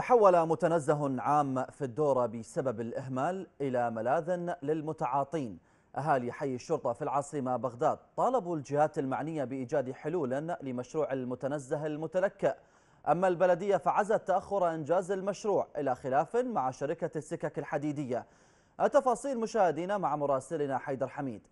تحول متنزه عام في الدورة بسبب الإهمال إلى ملاذ للمتعاطين أهالي حي الشرطة في العاصمة بغداد طالبوا الجهات المعنية بإيجاد حلول لمشروع المتنزه المتلكأ أما البلدية فعزت تأخر إنجاز المشروع إلى خلاف مع شركة السكك الحديدية التفاصيل مشاهدينا مع مراسلنا حيدر حميد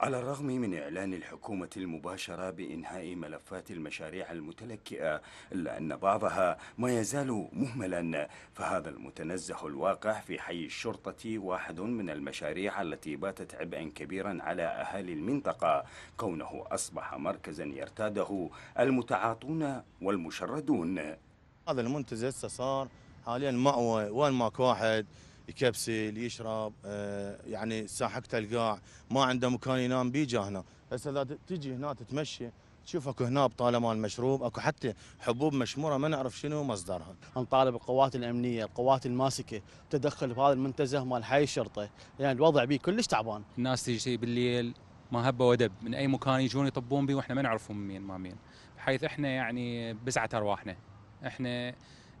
على الرغم من إعلان الحكومة المباشرة بإنهاء ملفات المشاريع المتلكئة إلا أن بعضها ما يزال مهملا فهذا المتنزه الواقع في حي الشرطة واحد من المشاريع التي باتت عبئا كبيرا على أهالي المنطقة كونه أصبح مركزا يرتاده المتعاطون والمشردون هذا المنتزه صار حاليا مأوى وين ماك واحد يكبسل يشرب آه، يعني ساحقته القاع ما عنده مكان ينام بيجا جاهنا هسه اذا تجي هنا تتمشي تشوف اكو هنا بطاله مال مشروب اكو حتى حبوب مشموره ما نعرف شنو مصدرها. نطالب القوات الامنيه، القوات الماسكه تدخل بهذا المنتزه مال حي الشرطه، يعني الوضع بيه كلش تعبان. الناس تجي بالليل ما هبه ودب من اي مكان يجون يطبون بيه واحنا ما نعرفهم مين ما مين، بحيث احنا يعني بسعه ارواحنا. احنا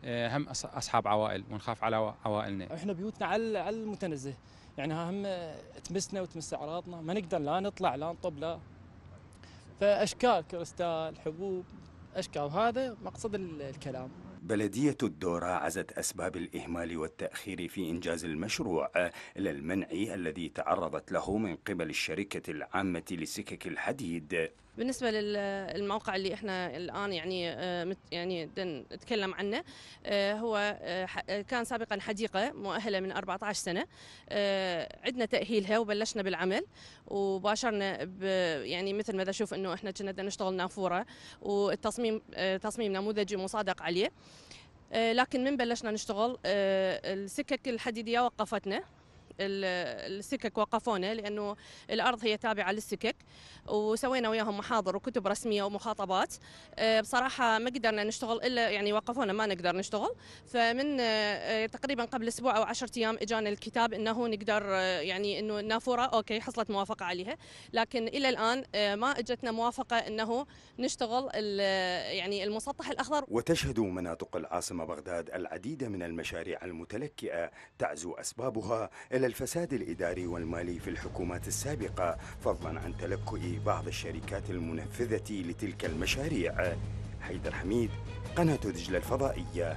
آه، هم اصحاب عوائل ونخاف على عوائلنا. احنا بيوتنا على المتنزه، يعني هم تمسنا وتمس اعراضنا، ما نقدر لا نطلع لا نطب لا. فاشكال كريستال، حبوب، اشكال وهذا مقصد الكلام. بلدية الدورة عزت أسباب الإهمال والتأخير في إنجاز المشروع إلى المنع الذي تعرضت له من قبل الشركة العامة لسكك الحديد بالنسبه للموقع اللي احنا الان يعني آه، يعني نتكلم عنه آه، هو آه، كان سابقا حديقه مؤهله من 14 سنه عندنا تاهيلها وبلشنا بالعمل وباشرنا يعني مثل ما تشوف انه احنا كنا نشتغل نافوره والتصميم تصميم نموذجي مصادق عليه لكن من بلشنا نشتغل السكك الحديديه وقفتنا السكك وقفونا لانه الارض هي تابعه للسكك وسوينا وياهم محاضر وكتب رسميه ومخاطبات آه، بصراحه ما قدرنا نشتغل الا يعني وقفونا ما نقدر نشتغل فمن آه، آه، تقريبا قبل اسبوع او 10 ايام اجانا الكتاب انه نقدر يعني انه النافوره اوكي حصلت موافقه عليها لكن الى الان ما اجتنا موافقه انه نشتغل يعني المسطح الاخضر وتشهد مناطق العاصمه بغداد العديد من المشاريع المتلكئه تعزو اسبابها الى الفساد الإداري والمالي في الحكومات السابقة فضلا عن تلكؤ بعض الشركات المنفذة لتلك المشاريع حيدر حميد قناة دجلة الفضائية